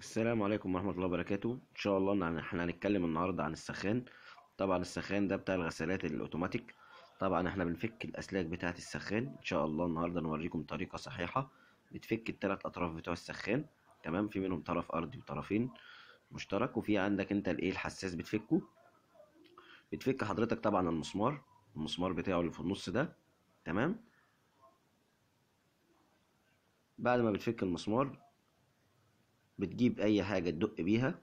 السلام عليكم ورحمة الله وبركاته إن شاء الله احنا هنتكلم النهاردة عن السخان طبعا السخان ده بتاع الغسالات الأوتوماتيك طبعا احنا بنفك الأسلاك بتاعة السخان إن شاء الله النهاردة نوريكم طريقة صحيحة بتفك التلات أطراف بتوع السخان تمام في منهم طرف أرضي وطرفين مشترك وفي عندك انت الايه الحساس بتفكه بتفك حضرتك طبعا المسمار المسمار بتاعه اللي في النص ده تمام بعد ما بتفك المسمار بتجيب اي حاجة تدق بيها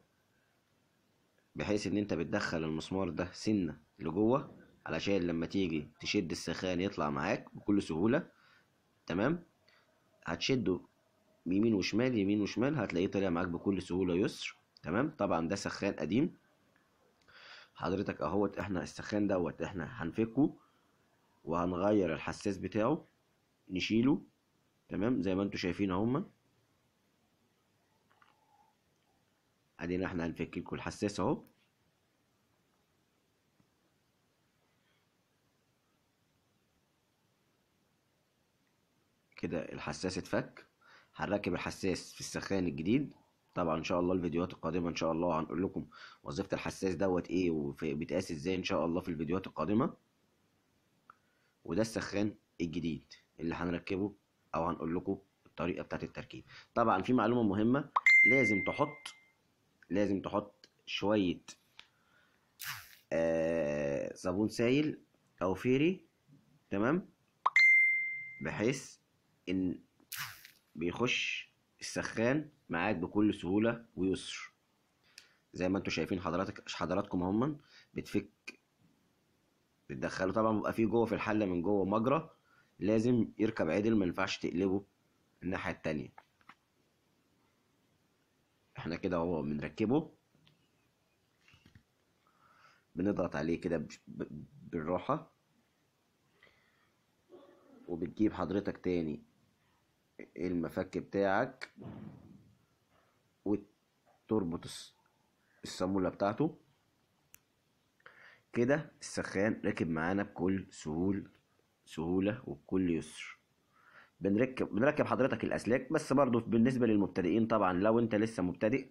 بحيث ان انت بتدخل المسمار ده سنة لجوه علشان لما تيجي تشد السخان يطلع معاك بكل سهولة تمام هتشده يمين وشمال يمين وشمال هتلاقيه طالع معاك بكل سهولة يسر تمام طبعا ده سخان قديم حضرتك اهوت احنا السخان دوت احنا هنفكه وهنغير الحساس بتاعه نشيله تمام زي ما انتوا شايفين اهو ادينا احنا هنفك لكم الحساس اهو كده الحساس اتفك هنركب الحساس في السخان الجديد طبعا ان شاء الله الفيديوهات القادمه ان شاء الله هنقول لكم وظيفه الحساس دوت ايه وبيتقاس ازاي ان شاء الله في الفيديوهات القادمه وده السخان الجديد اللي هنركبه او هنقول لكم الطريقه بتاعه التركيب طبعا في معلومه مهمه لازم تحط لازم تحط شوية آه، صابون سائل أو فيري تمام بحيث إن بيخش السخان معاك بكل سهولة ويسر زي ما انتوا شايفين حضراتك حضراتكم هما بتفك بتدخله طبعا بيبقى فيه جوه في الحلة من جوه مجرى لازم يركب عدل ما ينفعش تقلبه الناحية التانية احنا كده اهو بنركبه بنضغط عليه كده بالراحة وبتجيب حضرتك تاني المفك بتاعك وتربط الصامولة بتاعته كده السخان راكب معانا بكل سهول سهولة وبكل يسر بنركب بنركب حضرتك الاسلاك بس برضو بالنسبه للمبتدئين طبعا لو انت لسه مبتدئ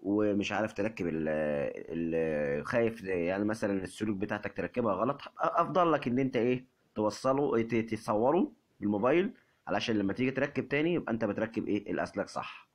ومش عارف تركب ال خايف يعني مثلا السلوك بتاعتك تركبها غلط افضل لك ان انت ايه توصله تصوره بالموبايل علشان لما تيجي تركب تاني يبقى انت بتركب ايه الاسلاك صح